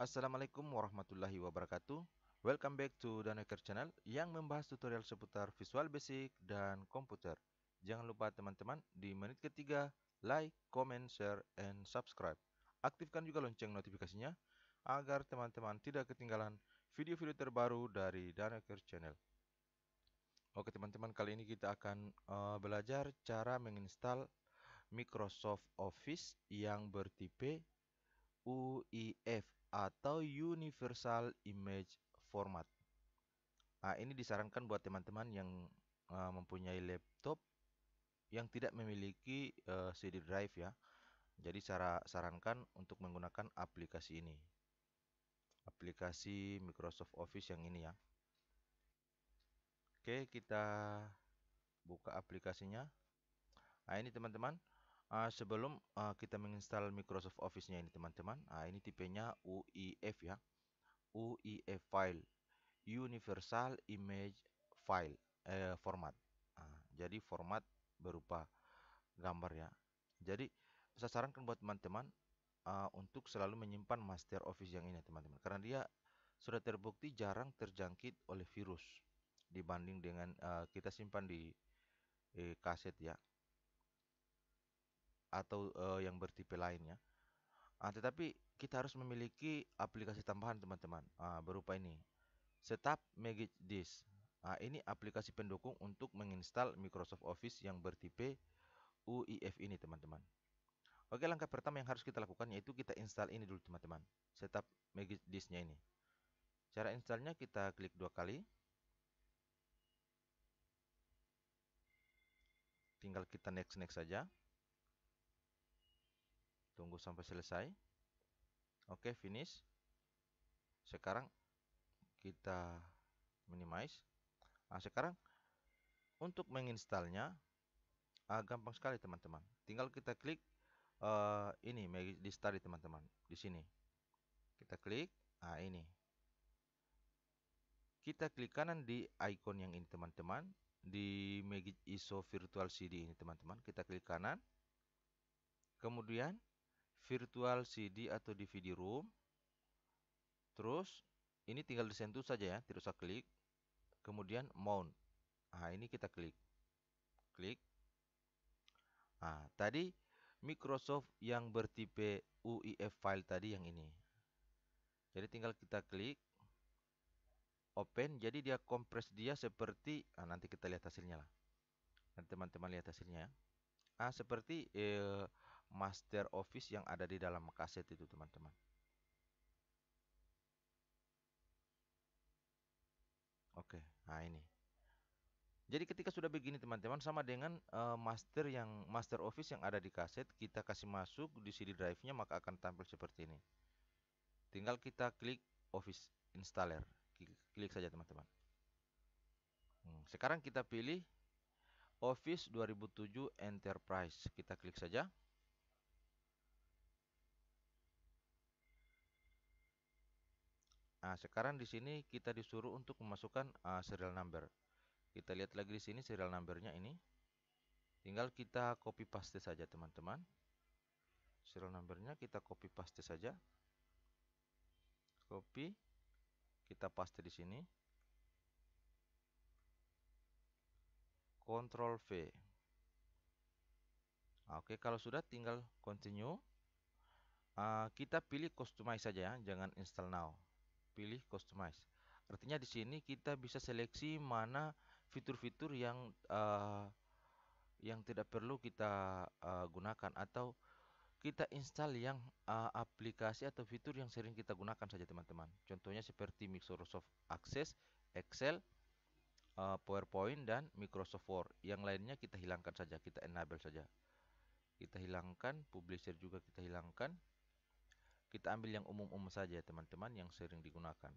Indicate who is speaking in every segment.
Speaker 1: Assalamualaikum warahmatullahi wabarakatuh. Welcome back to Danaker Channel yang membahas tutorial seputar Visual Basic dan komputer. Jangan lupa teman-teman di menit ketiga like, comment, share, and subscribe. Aktifkan juga lonceng notifikasinya agar teman-teman tidak ketinggalan video-video terbaru dari Danaker Channel. Oke teman-teman, kali ini kita akan uh, belajar cara menginstal Microsoft Office yang bertipe UIF atau Universal Image Format. Nah, ini disarankan buat teman-teman yang uh, mempunyai laptop yang tidak memiliki uh, eh, CD drive ya. Jadi cara sarankan untuk menggunakan aplikasi ini. Aplikasi Microsoft Office yang ini ya. Oke, kita buka aplikasinya. Nah, ini teman-teman, Uh, sebelum uh, kita menginstal Microsoft Office-nya ini teman-teman, uh, ini tipenya UIF ya, UIF file, Universal Image File eh, format. Uh, jadi format berupa gambar ya. Jadi saya sarankan buat teman-teman uh, untuk selalu menyimpan master Office yang ini teman-teman, karena dia sudah terbukti jarang terjangkit oleh virus dibanding dengan uh, kita simpan di eh, kaset ya atau uh, yang bertipe lainnya. Uh, tetapi kita harus memiliki aplikasi tambahan teman-teman uh, berupa ini. Setup Magic Disk. Uh, ini aplikasi pendukung untuk menginstal Microsoft Office yang bertipe UIF ini teman-teman. Oke langkah pertama yang harus kita lakukan yaitu kita install ini dulu teman-teman. Setup Magic Disknya ini. Cara installnya kita klik dua kali. Tinggal kita next next saja. Tunggu sampai selesai. Oke, finish. Sekarang kita minimize. Nah, sekarang untuk menginstalnya ah, gampang sekali teman-teman. Tinggal kita klik uh, ini di study teman-teman di sini. Kita klik, ah ini. Kita klik kanan di icon yang ini teman-teman di Magic ISO Virtual CD ini teman-teman. Kita klik kanan. Kemudian virtual CD atau DVD room. Terus ini tinggal disentuh saja ya, tidak usah klik. Kemudian mount. Nah, ini kita klik. Klik. Nah, tadi Microsoft yang bertipe UIF file tadi yang ini. Jadi tinggal kita klik open, jadi dia kompres dia seperti ah, nanti kita lihat hasilnya lah. Nanti teman-teman lihat hasilnya ya. Ah, seperti eh, master office yang ada di dalam kaset itu teman-teman. Oke, nah ini. Jadi ketika sudah begini teman-teman sama dengan uh, master yang master office yang ada di kaset kita kasih masuk di CD drive-nya maka akan tampil seperti ini. Tinggal kita klik office installer. Klik, saja teman-teman. Hmm, sekarang kita pilih Office 2007 Enterprise. Kita klik saja. Nah, sekarang di sini kita disuruh untuk memasukkan uh, serial number. Kita lihat lagi di sini serial numbernya ini. Tinggal kita copy paste saja teman-teman. Serial numbernya kita copy paste saja. Copy, kita paste di sini. Ctrl V. Oke, kalau sudah tinggal continue. Uh, kita pilih customize saja ya, jangan install now pilih customize. Artinya di sini kita bisa seleksi mana fitur-fitur yang uh, yang tidak perlu kita uh, gunakan atau kita install yang uh, aplikasi atau fitur yang sering kita gunakan saja teman-teman. Contohnya seperti Microsoft Access, Excel, uh, PowerPoint dan Microsoft Word. Yang lainnya kita hilangkan saja, kita enable saja. Kita hilangkan, publisher juga kita hilangkan. Kita ambil yang umum-umum saja teman-teman yang sering digunakan.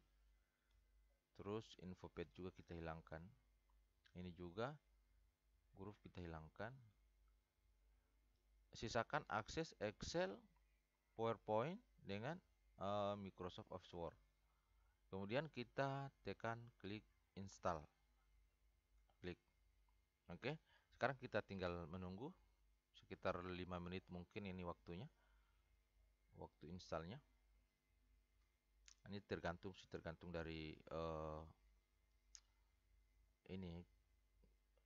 Speaker 1: Terus info pad juga kita hilangkan. Ini juga huruf kita hilangkan. Sisakan akses Excel, PowerPoint dengan uh, Microsoft Office Word. Kemudian kita tekan klik install. Klik. Oke, sekarang kita tinggal menunggu sekitar 5 menit mungkin ini waktunya waktu installnya nah, ini tergantung sih tergantung dari uh, ini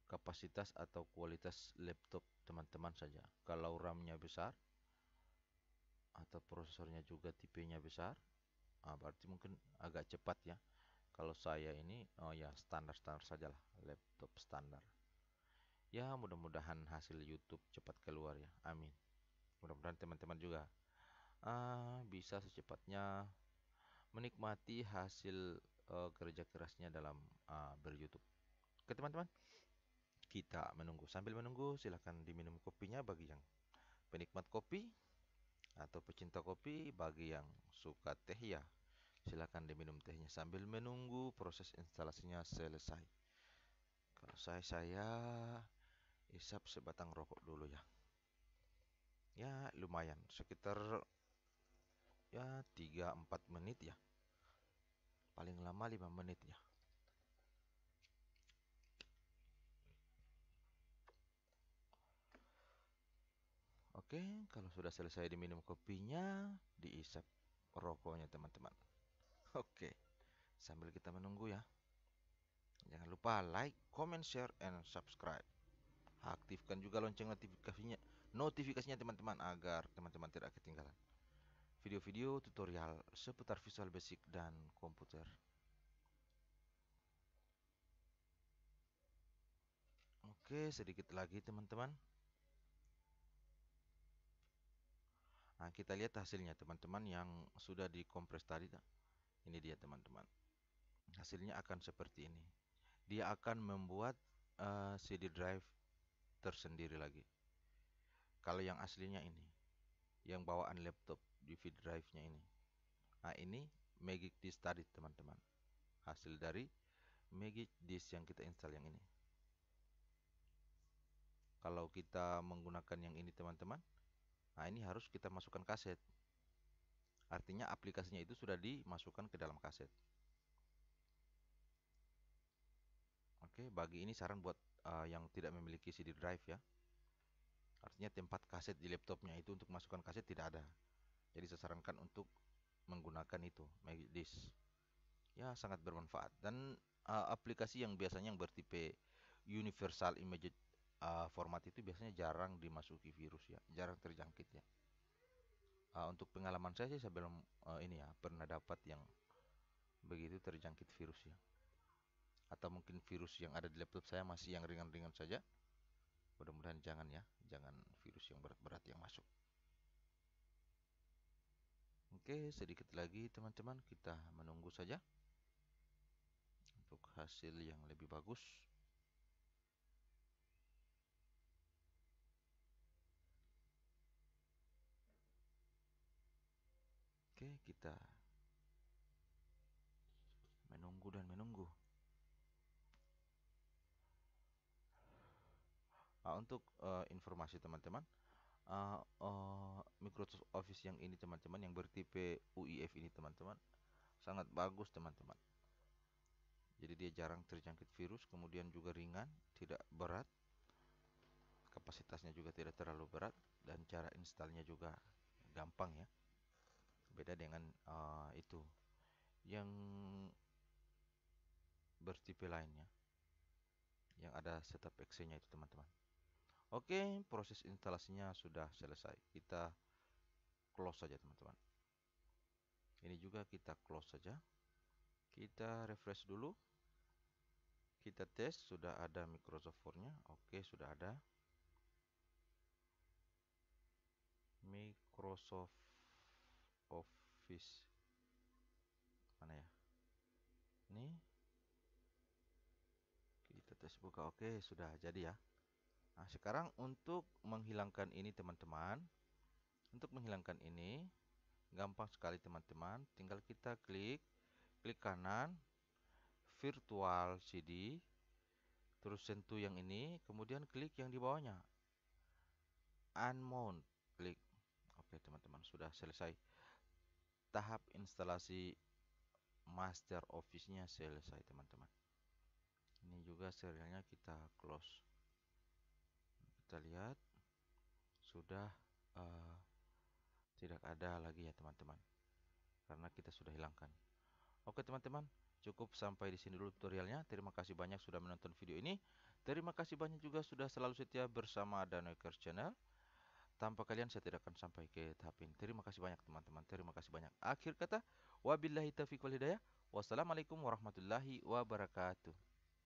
Speaker 1: kapasitas atau kualitas laptop teman-teman saja kalau RAM-nya besar atau prosesornya juga tipe-nya besar nah, berarti mungkin agak cepat ya kalau saya ini oh ya standar-standar sajalah laptop standar ya mudah-mudahan hasil YouTube cepat keluar ya amin mudah-mudahan teman-teman juga uh, bisa secepatnya menikmati hasil uh, kerja kerasnya dalam uh, ber-YouTube. Oke teman-teman, kita menunggu. Sambil menunggu, silahkan diminum kopinya bagi yang penikmat kopi atau pecinta kopi, bagi yang suka teh ya, silahkan diminum tehnya sambil menunggu proses instalasinya selesai. Kalau saya, saya isap sebatang rokok dulu ya. Ya, lumayan, sekitar ya tiga empat menit ya paling lama lima menit ya Oke, kalau sudah selesai diminum kopinya, diisap rokoknya teman-teman. Oke, sambil kita menunggu ya. Jangan lupa like, comment, share, and subscribe. Aktifkan juga lonceng notifikasinya, notifikasinya teman-teman agar teman-teman tidak video-video tutorial seputar Visual Basic dan komputer. Oke, sedikit lagi teman-teman. Nah, kita lihat hasilnya teman-teman yang sudah dikompres tadi. Ini dia teman-teman. Hasilnya akan seperti ini. Dia akan membuat uh, eh, CD drive tersendiri lagi. Kalau yang aslinya ini, yang bawaan laptop. DVD drive-nya ini. Nah, ini Magic Disk tadi, teman-teman. Hasil dari Magic Disk yang kita install yang ini. Kalau kita menggunakan yang ini, teman-teman, nah ini harus kita masukkan kaset. Artinya aplikasinya itu sudah dimasukkan ke dalam kaset. Oke, bagi ini saran buat uh, yang tidak memiliki CD drive ya. Artinya tempat kaset di laptopnya itu untuk masukkan kaset tidak ada. Jadi saya sarankan untuk menggunakan itu Magis. Ya sangat bermanfaat dan uh, aplikasi yang biasanya yang bertipe universal image uh, format itu biasanya jarang dimasuki virus ya, jarang terjangkit ya. Uh, untuk pengalaman saya sih saya belum uh, ini ya pernah dapat yang begitu terjangkit virus ya. Atau mungkin virus yang ada di laptop saya masih yang ringan-ringan saja. Mudah-mudahan jangan ya, jangan virus yang berat-berat yang masuk. Oke, sedikit lagi teman-teman, kita menunggu saja untuk hasil yang lebih bagus. Oke, kita menunggu dan menunggu. Nah, untuk uh, informasi teman-teman, uh, uh, Microsoft Office yang ini teman-teman yang bertipe UIF ini teman-teman sangat bagus teman-teman jadi dia jarang terjangkit virus kemudian juga ringan tidak berat kapasitasnya juga tidak terlalu berat dan cara installnya juga gampang ya beda dengan uh, itu yang bertipe lainnya yang ada setup exe nya itu teman-teman Oke, proses instalasinya sudah selesai. Kita close saja, teman-teman. Ini juga kita close saja. Kita refresh dulu. Kita tes, sudah ada Microsoft Word-nya. Oke, sudah ada. Microsoft Office. Mana ya? Ini. Kita tes buka. Oke, sudah jadi ya. Nah, sekarang untuk menghilangkan ini teman-teman, untuk menghilangkan ini, gampang sekali teman-teman, tinggal kita klik, klik kanan, virtual CD, terus sentuh yang ini, kemudian klik yang di bawahnya, unmount, klik. Oke teman-teman, sudah selesai. Tahap instalasi master office-nya selesai teman-teman. Ini juga serialnya kita close kita lihat sudah uh, tidak ada lagi ya teman-teman karena kita sudah hilangkan oke teman-teman cukup sampai di sini dulu tutorialnya terima kasih banyak sudah menonton video ini terima kasih banyak juga sudah selalu setia bersama Danoiker channel tanpa kalian saya tidak akan sampai ke tahap ini terima kasih banyak teman-teman terima kasih banyak akhir kata wabillahi taufiq wal hidayah wassalamualaikum warahmatullahi wabarakatuh